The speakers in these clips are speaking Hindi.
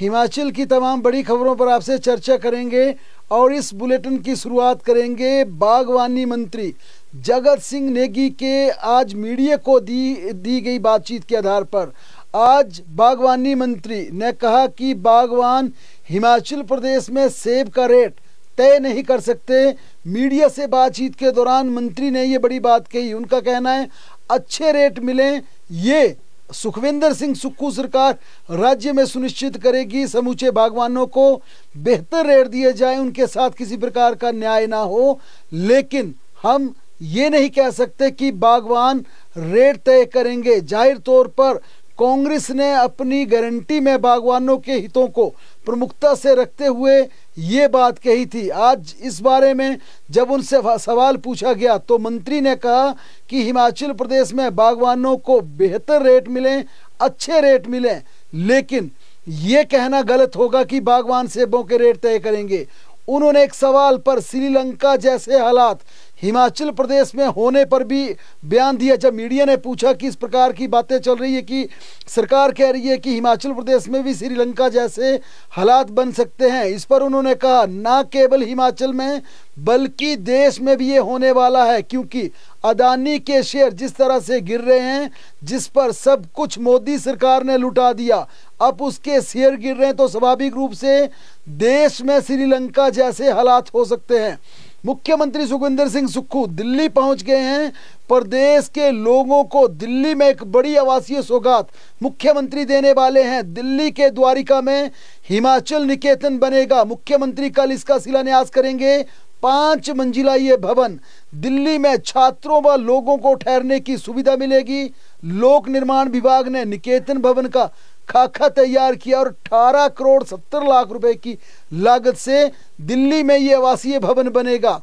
हिमाचल की तमाम बड़ी खबरों पर आपसे चर्चा करेंगे और इस बुलेटिन की शुरुआत करेंगे बागवानी मंत्री जगत सिंह नेगी के आज मीडिया को दी दी गई बातचीत के आधार पर आज बागवानी मंत्री ने कहा कि बागवान हिमाचल प्रदेश में सेब का रेट तय नहीं कर सकते मीडिया से बातचीत के दौरान मंत्री ने ये बड़ी बात कही उनका कहना है अच्छे रेट मिलें ये सुखविंदर सिंह सुक्खू सरकार राज्य में सुनिश्चित करेगी समूचे बागवानों को बेहतर रेट दिए जाए उनके साथ किसी प्रकार का न्याय ना हो लेकिन हम ये नहीं कह सकते कि बागवान रेट तय करेंगे जाहिर तौर पर कांग्रेस ने अपनी गारंटी में बागवानों के हितों को प्रमुखता से रखते हुए ये बात कही थी आज इस बारे में जब उनसे सवाल पूछा गया तो मंत्री ने कहा कि हिमाचल प्रदेश में बागवानों को बेहतर रेट मिलें अच्छे रेट मिलें लेकिन ये कहना गलत होगा कि बागवान सेबों के रेट तय करेंगे उन्होंने एक सवाल पर श्रीलंका जैसे हालात हिमाचल प्रदेश में होने पर भी बयान दिया जब मीडिया ने पूछा कि इस प्रकार की बातें चल रही है कि सरकार कह रही है कि हिमाचल प्रदेश में भी श्रीलंका जैसे हालात बन सकते हैं इस पर उन्होंने कहा ना केवल हिमाचल में बल्कि देश में भी ये होने वाला है क्योंकि अदानी के शेयर जिस तरह से गिर रहे हैं जिस पर सब कुछ मोदी सरकार ने लुटा दिया अब उसके शेयर गिर रहे हैं तो स्वाभाविक रूप से देश में श्रीलंका जैसे हालात हो सकते हैं मुख्यमंत्री सुखविंदर सिंह सुक्खू दिल्ली पहुंच गए हैं प्रदेश के लोगों को दिल्ली में एक बड़ी आवासीय सौगात मुख्यमंत्री देने वाले हैं दिल्ली के द्वारिका में हिमाचल निकेतन बनेगा मुख्यमंत्री कल इसका शिलान्यास करेंगे पांच मंजिला ये भवन दिल्ली में छात्रों व लोगों को ठहरने की सुविधा मिलेगी लोक निर्माण विभाग ने निकेतन भवन का खाका तैयार किया और अठारह करोड़ सत्तर लाख रुपए की लागत से दिल्ली में ये आवासीय भवन बनेगा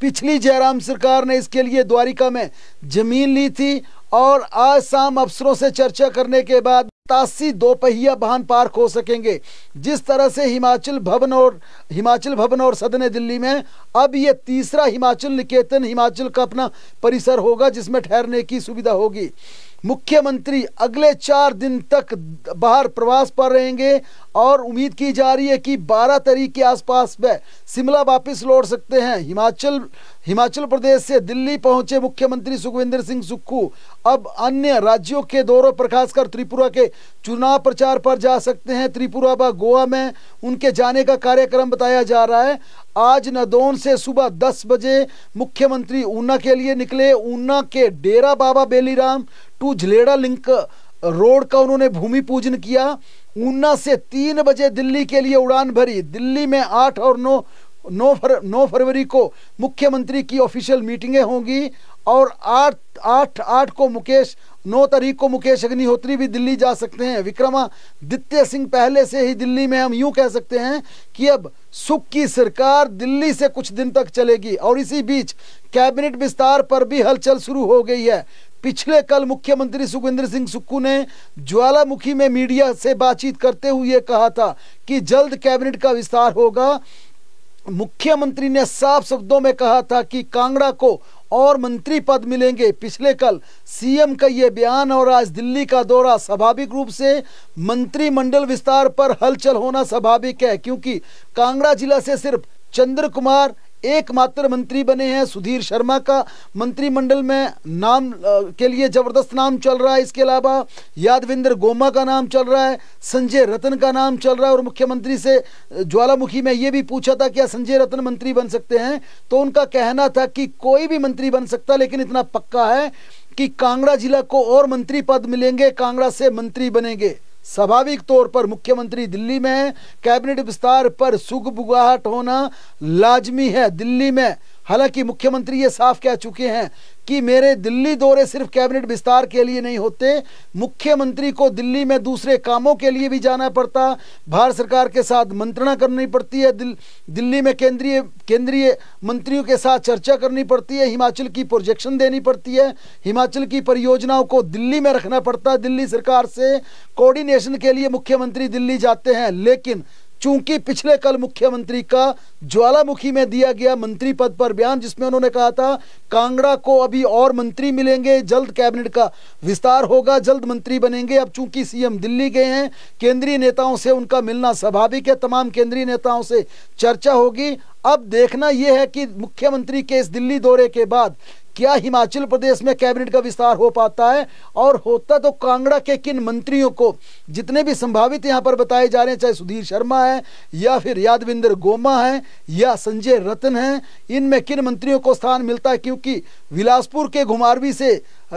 पिछली जयराम सरकार ने इसके लिए द्वारिका में जमीन ली थी और आज शाम अफसरों से चर्चा करने के बाद दो दोपहिया वाहन पार्क हो सकेंगे जिस तरह से हिमाचल भवन और हिमाचल भवन और सदन दिल्ली में अब ये तीसरा हिमाचल निकेतन हिमाचल का अपना परिसर होगा जिसमें ठहरने की सुविधा होगी मुख्यमंत्री अगले चार दिन तक बाहर प्रवास पर रहेंगे और उम्मीद की जा रही है कि 12 तारीख के आसपास वे शिमला वापस लौट सकते हैं हिमाचल हिमाचल प्रदेश से दिल्ली पहुंचे मुख्यमंत्री सुखविंदर सिंह सुक्खू अब अन्य राज्यों के दौरों पर खासकर त्रिपुरा के चुनाव प्रचार पर जा सकते हैं त्रिपुरा व गोवा में उनके जाने का कार्यक्रम बताया जा रहा है आज नदौन से सुबह 10 बजे मुख्यमंत्री ऊना के लिए निकले ऊना के Dera Baba Beliram to Jhaleda link road का उन्होंने भूमि पूजन किया ऊना से तीन बजे दिल्ली के लिए उड़ान भरी दिल्ली में आठ और नौ नौ फर नौ फरवरी को मुख्यमंत्री की ऑफिशियल मीटिंगें होंगी और आठ आठ आठ को मुकेश नौ तारीख को मुकेश अग्निहोत्री भी दिल्ली जा सकते हैं विक्रमादित्य सिंह पहले से ही दिल्ली में हम यूं कह सकते हैं कि अब सुख की सरकार दिल्ली से कुछ दिन तक चलेगी और इसी बीच कैबिनेट विस्तार पर भी हलचल शुरू हो गई है पिछले कल मुख्यमंत्री सुखविंदर सिंह सुक्खू ने ज्वालामुखी में मीडिया से बातचीत करते हुए कहा था कि जल्द कैबिनेट का विस्तार होगा मुख्यमंत्री ने साफ शब्दों में कहा था कि कांगड़ा को और मंत्री पद मिलेंगे पिछले कल सीएम का यह बयान और आज दिल्ली का दौरा स्वाभाविक रूप से मंत्रिमंडल विस्तार पर हलचल होना स्वाभाविक है क्योंकि कांगड़ा जिला से सिर्फ चंद्र कुमार एकमात्र मंत्री बने हैं सुधीर शर्मा का मंत्रिमंडल में नाम के लिए ज़बरदस्त नाम चल रहा है इसके अलावा यादविंदर गोमा का नाम चल रहा है संजय रतन का नाम चल रहा है और मुख्यमंत्री से ज्वालामुखी में ये भी पूछा था क्या संजय रतन मंत्री बन सकते हैं तो उनका कहना था कि कोई भी मंत्री बन सकता लेकिन इतना पक्का है कि कांगड़ा जिला को और मंत्री पद मिलेंगे कांगड़ा से मंत्री बनेंगे स्वाभाविक तौर पर मुख्यमंत्री दिल्ली में कैबिनेट विस्तार पर सुख बुगाहट होना लाजमी है दिल्ली में हालांकि मुख्यमंत्री ये साफ कह चुके हैं कि मेरे दिल्ली दौरे सिर्फ कैबिनेट विस्तार के लिए नहीं होते मुख्यमंत्री को दिल्ली में दूसरे कामों के लिए भी जाना पड़ता भारत सरकार के साथ मंत्रणा करनी पड़ती है दिल, दिल्ली में केंद्रीय केंद्रीय मंत्रियों के साथ चर्चा करनी पड़ती है हिमाचल की प्रोजेक्शन देनी पड़ती है हिमाचल की परियोजनाओं को दिल्ली में रखना पड़ता है दिल्ली सरकार से कोऑर्डिनेशन के लिए मुख्यमंत्री दिल्ली जाते हैं लेकिन चूंकि पिछले कल मुख्यमंत्री का ज्वालामुखी में दिया गया मंत्री पद पर बयान जिसमें उन्होंने कहा था कांगड़ा को अभी और मंत्री मिलेंगे जल्द कैबिनेट का विस्तार होगा जल्द मंत्री बनेंगे अब चूंकि सीएम दिल्ली गए हैं केंद्रीय नेताओं से उनका मिलना स्वाभाविक है तमाम केंद्रीय नेताओं से चर्चा होगी अब देखना यह है कि मुख्यमंत्री के इस दिल्ली दौरे के बाद क्या हिमाचल प्रदेश में कैबिनेट का विस्तार हो पाता है और होता तो कांगड़ा के किन मंत्रियों को जितने भी संभावित यहाँ पर बताए जा रहे हैं चाहे सुधीर शर्मा है या फिर यादविंदर गोमा है या संजय रतन है इनमें किन मंत्रियों को स्थान मिलता है क्योंकि बिलासपुर के घुमारवी से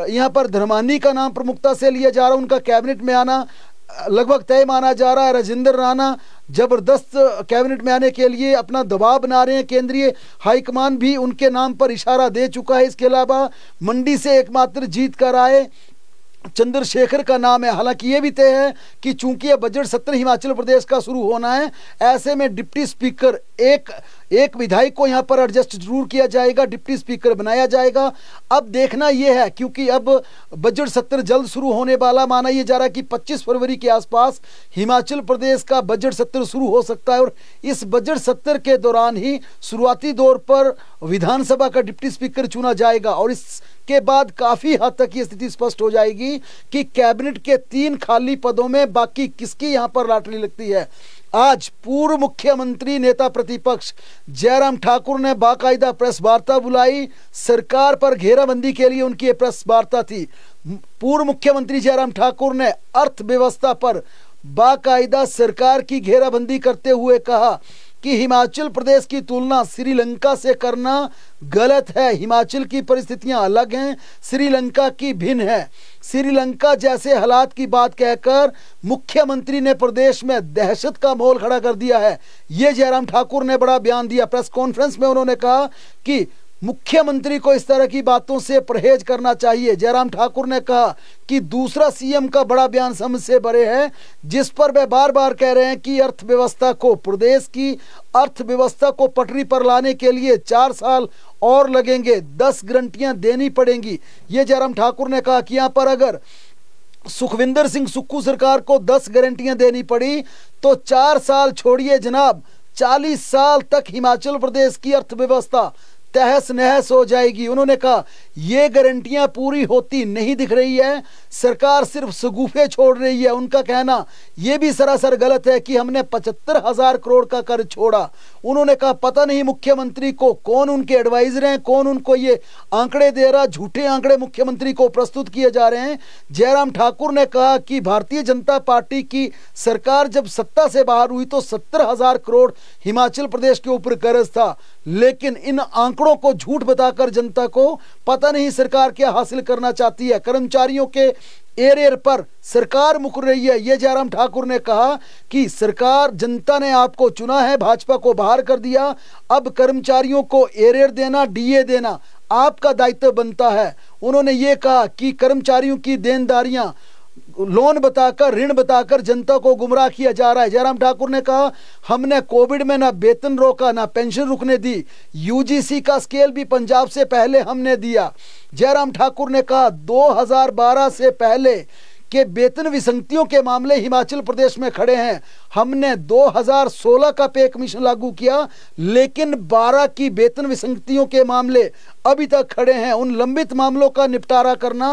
यहाँ पर धर्मानी का नाम प्रमुखता से लिया जा रहा है उनका कैबिनेट में आना लगभग तय माना जा रहा है राजेंद्र राणा ज़बरदस्त कैबिनेट में आने के लिए अपना दबाव बना रहे हैं केंद्रीय हाईकमान भी उनके नाम पर इशारा दे चुका है इसके अलावा मंडी से एकमात्र जीत कर आए चंद्रशेखर का नाम है हालांकि ये भी तय है कि चूंकि यह बजट सत्र हिमाचल प्रदेश का शुरू होना है ऐसे में डिप्टी स्पीकर एक एक विधायक को यहाँ पर एडजस्ट जरूर किया जाएगा डिप्टी स्पीकर बनाया जाएगा अब देखना यह है क्योंकि अब बजट सत्र जल्द शुरू होने वाला माना यह जा रहा है कि 25 फरवरी के आसपास हिमाचल प्रदेश का बजट सत्र शुरू हो सकता है और इस बजट सत्र के दौरान ही शुरुआती दौर पर विधानसभा का डिप्टी स्पीकर चुना जाएगा और इस के बाद काफ़ी हद तक ये स्थिति स्पष्ट हो जाएगी कि कैबिनेट के तीन खाली पदों में बाकी किसकी यहां पर लाटरी लगती है आज पूर्व मुख्यमंत्री नेता प्रतिपक्ष जयराम ठाकुर ने बाकायदा प्रेस वार्ता बुलाई सरकार पर घेराबंदी के लिए उनकी प्रेस वार्ता थी पूर्व मुख्यमंत्री जयराम ठाकुर ने अर्थव्यवस्था पर बाकायदा सरकार की घेराबंदी करते हुए कहा कि हिमाचल प्रदेश की तुलना श्रीलंका से करना गलत है हिमाचल की परिस्थितियां अलग हैं श्रीलंका की भिन्न है श्रीलंका जैसे हालात की बात कहकर मुख्यमंत्री ने प्रदेश में दहशत का माहौल खड़ा कर दिया है ये जयराम ठाकुर ने बड़ा बयान दिया प्रेस कॉन्फ्रेंस में उन्होंने कहा कि मुख्यमंत्री को इस तरह की बातों से परहेज करना चाहिए जयराम ठाकुर ने कहा कि दूसरा सीएम का बड़ा बयान समझ से भरे है जिस पर वे बार बार कह रहे हैं कि अर्थव्यवस्था को प्रदेश की अर्थव्यवस्था को पटरी पर लाने के लिए चार साल और लगेंगे दस ग्रंटियां देनी पड़ेंगी ये जयराम ठाकुर ने कहा कि यहाँ पर अगर सुखविंदर सिंह सुक्कू सरकार को दस गारंटियां देनी पड़ी तो चार साल छोड़िए जनाब चालीस साल तक हिमाचल प्रदेश की अर्थव्यवस्था तहस नहस हो जाएगी उन्होंने कहा ये गारंटियां पूरी होती नहीं दिख रही है सरकार सिर्फ सगूफे छोड़ रही है उनका कहना यह भी सरासर गलत है कि हमने पचहत्तर हजार करोड़ का कर्ज छोड़ा उन्होंने कहा पता नहीं मुख्यमंत्री को कौन उनके एडवाइजर हैं कौन उनको ये आंकड़े दे रहा झूठे आंकड़े मुख्यमंत्री को प्रस्तुत किए जा रहे हैं जयराम ठाकुर ने कहा कि भारतीय जनता पार्टी की सरकार जब सत्ता से बाहर हुई तो सत्तर हजार करोड़ हिमाचल प्रदेश के ऊपर कर्ज था लेकिन इन आंकड़ों आंकड़ों को झूठ बताकर जनता को पता नहीं सरकार क्या हासिल करना चाहती है कर्मचारियों के एयर एयर पर सरकार मुकर रही है ये जयराम ठाकुर ने कहा कि सरकार जनता ने आपको चुना है भाजपा को बाहर कर दिया अब कर्मचारियों को एयर एयर देना डीए देना आपका दायित्व बनता है उन्होंने ये कहा कि कर्मचारियों की देनदारियां लोन बताकर ऋण बताकर जनता को गुमराह किया जा रहा है जयराम ठाकुर ने कहा हमने कोविड में ना वेतन रोका ना पेंशन रुकने दी यूजीसी का स्केल भी पंजाब से पहले हमने दिया जयराम ठाकुर ने कहा 2012 से पहले के वेतन विसंगतियों के मामले हिमाचल प्रदेश में खड़े हैं हमने 2016 का पे कमीशन लागू किया लेकिन 12 की वेतन विसंगतियों के मामले अभी तक खड़े हैं उन लंबित मामलों का निपटारा करना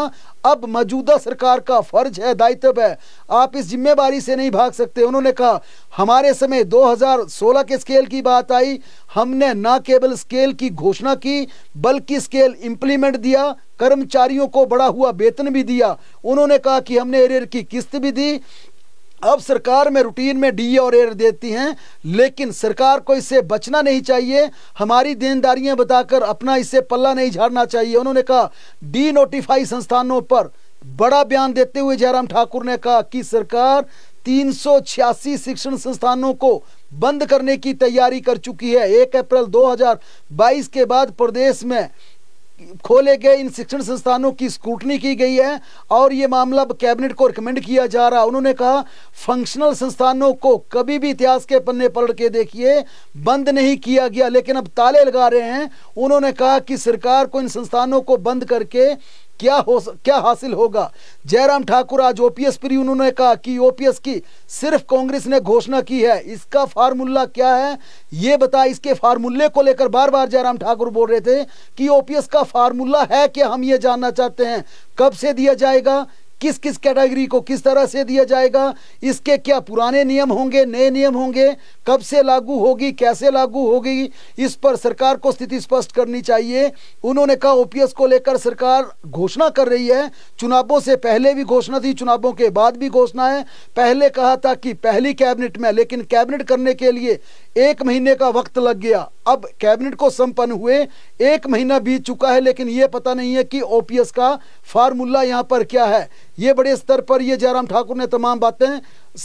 अब मौजूदा सरकार का फर्ज है दायित्व है आप इस जिम्मेवारी से नहीं भाग सकते उन्होंने कहा हमारे समय 2016 के स्केल की बात आई हमने ना केवल स्केल की घोषणा की बल्कि स्केल इंप्लीमेंट दिया कर्मचारियों को बड़ा हुआ वेतन भी दिया उन्होंने कहा कि हमने एरियर की किस्त भी दी अब सरकार में रूटीन में डी और एर देती हैं लेकिन सरकार को इससे बचना नहीं चाहिए हमारी देनदारियां बताकर अपना इससे पल्ला नहीं झाड़ना चाहिए उन्होंने कहा डी नोटिफाई संस्थानों पर बड़ा बयान देते हुए जयराम ठाकुर ने कहा कि सरकार तीन शिक्षण संस्थानों को बंद करने की तैयारी कर चुकी है एक अप्रैल 2022 के बाद प्रदेश में खोले गए इन शिक्षण संस्थानों की स्क्रूटनी की गई है और ये मामला कैबिनेट को रिकमेंड किया जा रहा है उन्होंने कहा फंक्शनल संस्थानों को कभी भी इतिहास के पन्ने पलट के देखिए बंद नहीं किया गया लेकिन अब ताले लगा रहे हैं उन्होंने कहा कि सरकार को इन संस्थानों को बंद करके क्या हो क्या हासिल होगा जयराम ठाकुर आज ओपीएस पर उन्होंने कहा कि ओपीएस की सिर्फ कांग्रेस ने घोषणा की है इसका फार्मूला क्या है ये बता इसके फार्मूले को लेकर बार बार जयराम ठाकुर बोल रहे थे कि ओपीएस का फार्मूला है क्या हम ये जानना चाहते हैं कब से दिया जाएगा किस किस कैटेगरी को किस तरह से दिया जाएगा इसके क्या पुराने नियम होंगे नए नियम होंगे कब से लागू होगी कैसे लागू होगी इस पर सरकार को स्थिति स्पष्ट करनी चाहिए उन्होंने कहा ओपीएस को लेकर सरकार घोषणा कर रही है चुनावों से पहले भी घोषणा थी चुनावों के बाद भी घोषणा है पहले कहा था कि पहली कैबिनेट में लेकिन कैबिनेट करने के लिए एक महीने का वक्त लग गया अब कैबिनेट को संपन्न हुए एक महीना बीत चुका है लेकिन ये पता नहीं है कि ओपीएस का फार्मूला यहाँ पर क्या है ये बड़े स्तर पर ये जयराम ठाकुर ने तमाम बातें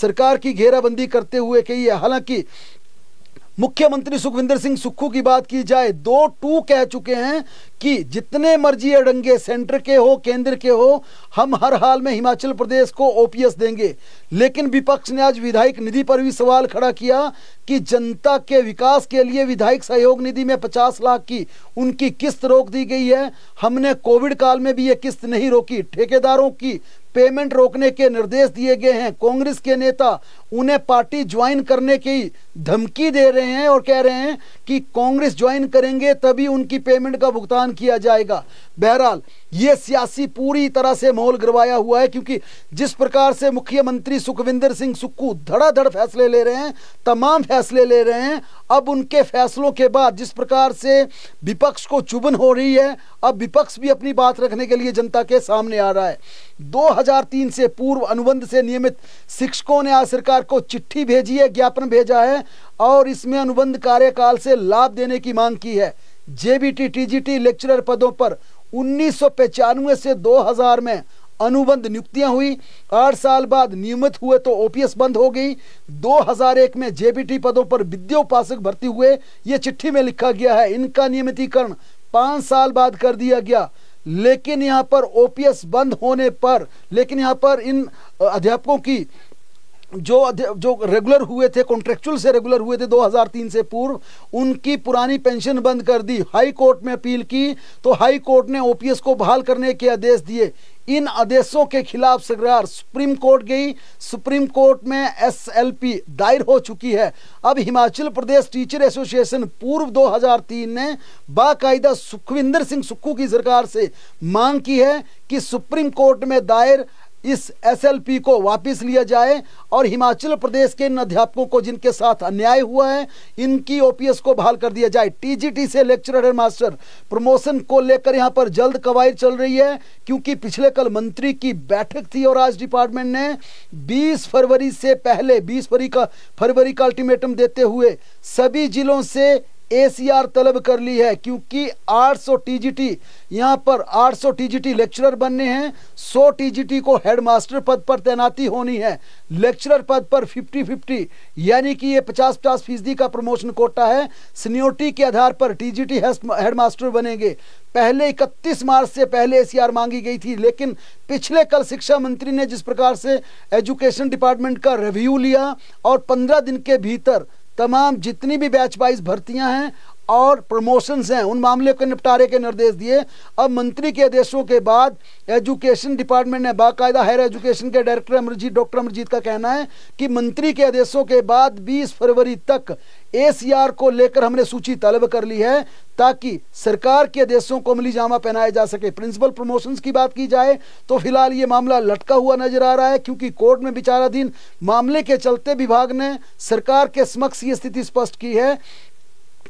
सरकार की घेराबंदी करते हुए कही है हालांकि मुख्यमंत्री सुखविंदर सिंह सुक्खू की बात की जाए दो टू कह चुके हैं कि जितने मर्जी अड़ंगे सेंटर के हो केंद्र के हो हम हर हाल में हिमाचल प्रदेश को ओपीएस देंगे लेकिन विपक्ष ने आज विधायक निधि पर भी सवाल खड़ा किया कि जनता के विकास के लिए विधायक सहयोग निधि में पचास लाख की उनकी किस्त रोक दी गई है हमने कोविड काल में भी ये किस्त नहीं रोकी ठेकेदारों की पेमेंट रोकने के निर्देश दिए गए हैं कांग्रेस के नेता उन्हें पार्टी ज्वाइन करने की धमकी दे रहे हैं और कह रहे हैं कि कांग्रेस ज्वाइन करेंगे तभी उनकी पेमेंट का भुगतान किया जाएगा बहरहाल ये सियासी पूरी तरह से माहौल गिरवाया हुआ है क्योंकि जिस प्रकार से मुख्यमंत्री सुखविंदर सिंह सुक्कू धड़ाधड़ फैसले ले रहे हैं तमाम फैसले ले रहे हैं अब उनके फैसलों के बाद जिस प्रकार से विपक्ष को चुभन हो रही है अब विपक्ष भी अपनी बात रखने के लिए जनता के सामने आ रहा है 2003 से पूर्व अनुबंध से नियमित शिक्षकों ने आज सरकार सरकार को चिट्ठी भेजी है ज्ञापन भेजा है और इसमें अनुबंध कार्यकाल से लाभ देने की मांग की है जेबीटी टीजीटी लेक्चरर पदों पर उन्नीस से 2000 में अनुबंध नियुक्तियां हुई आठ साल बाद नियमित हुए तो ओपीएस बंद हो गई 2001 में जेबीटी पदों पर विद्योपासक भर्ती हुए ये चिट्ठी में लिखा गया है इनका नियमितीकरण पांच साल बाद कर दिया गया लेकिन यहाँ पर ओपीएस बंद होने पर लेकिन यहाँ पर इन अध्यापकों की जो जो रेगुलर हुए थे कॉन्ट्रेक्चुअल से रेगुलर हुए थे 2003 से पूर्व उनकी पुरानी पेंशन बंद कर दी हाई कोर्ट में अपील की तो हाई कोर्ट ने ओपीएस को बहाल करने के आदेश दिए इन आदेशों के खिलाफ सरकार सुप्रीम कोर्ट गई सुप्रीम कोर्ट में एसएलपी दायर हो चुकी है अब हिमाचल प्रदेश टीचर एसोसिएशन पूर्व 2003 ने बाकायदा सुखविंदर सिंह सुक्खू की सरकार से मांग की है कि सुप्रीम कोर्ट में दायर इस एसएलपी को वापस लिया जाए और हिमाचल प्रदेश के इन अध्यापकों को जिनके साथ अन्याय हुआ है इनकी ओपीएस को बहाल कर दिया जाए टीजीटी से लेक्चरर एंड मास्टर प्रमोशन को लेकर यहाँ पर जल्द कवायद चल रही है क्योंकि पिछले कल मंत्री की बैठक थी और आज डिपार्टमेंट ने 20 फरवरी से पहले 20 फरवरी का फरवरी का अल्टीमेटम देते हुए सभी जिलों से एसीआर तलब कर ली है क्योंकि 800 टीजीटी यहाँ पर 800 टीजीटी लेक्चरर बनने हैं 100 टीजीटी को हेडमास्टर पद पर तैनाती होनी है लेक्चरर पद पर 50-50 यानी कि ये 50-50 फीसदी का प्रमोशन कोटा है सीनियोरिटी के आधार पर टीजीटी हेडमास्टर बनेंगे पहले 31 मार्च से पहले एसीआर मांगी गई थी लेकिन पिछले कल शिक्षा मंत्री ने जिस प्रकार से एजुकेशन डिपार्टमेंट का रिव्यू लिया और पंद्रह दिन के भीतर तमाम जितनी भी बैच वाइज भर्तियां हैं और प्रमोशंस हैं उन मामले के निपटारे के निर्देश दिए अब मंत्री के आदेशों के बाद एजुकेशन डिपार्टमेंट ने बाकायदा हायर एजुकेशन के डायरेक्टर अमरजीत डॉक्टर अमरजीत का कहना है कि मंत्री के आदेशों के बाद 20 फरवरी तक एसीआर को लेकर हमने सूची तलब कर ली है ताकि सरकार के आदेशों को अमली जामा पहनाया जा सके प्रिंसिपल प्रमोशंस की बात की जाए तो फिलहाल ये मामला लटका हुआ नजर आ रहा है क्योंकि कोर्ट में विचाराधीन मामले के चलते विभाग ने सरकार के समक्ष ये स्थिति स्पष्ट की है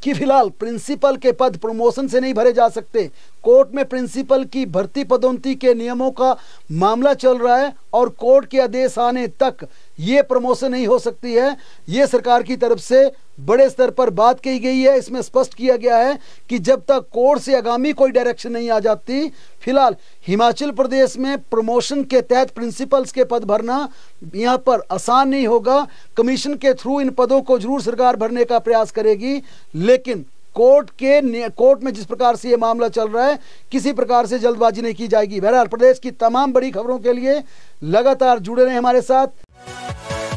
कि फिलहाल प्रिंसिपल के पद प्रमोशन से नहीं भरे जा सकते कोर्ट में प्रिंसिपल की भर्ती पदोन्नति के नियमों का मामला चल रहा है और कोर्ट के आदेश आने तक ये प्रमोशन नहीं हो सकती है ये सरकार की तरफ से बड़े स्तर पर बात कही गई है इसमें स्पष्ट किया गया है कि जब तक कोर्ट से आगामी कोई डायरेक्शन नहीं आ जाती फिलहाल हिमाचल प्रदेश में प्रमोशन के तहत प्रिंसिपल्स के पद भरना यहाँ पर आसान नहीं होगा कमीशन के थ्रू इन पदों को जरूर सरकार भरने का प्रयास करेगी लेकिन कोर्ट के कोर्ट में जिस प्रकार से ये मामला चल रहा है किसी प्रकार से जल्दबाजी नहीं की जाएगी बहरहाल प्रदेश की तमाम बड़ी खबरों के लिए लगातार जुड़े रहे हमारे साथ oh, you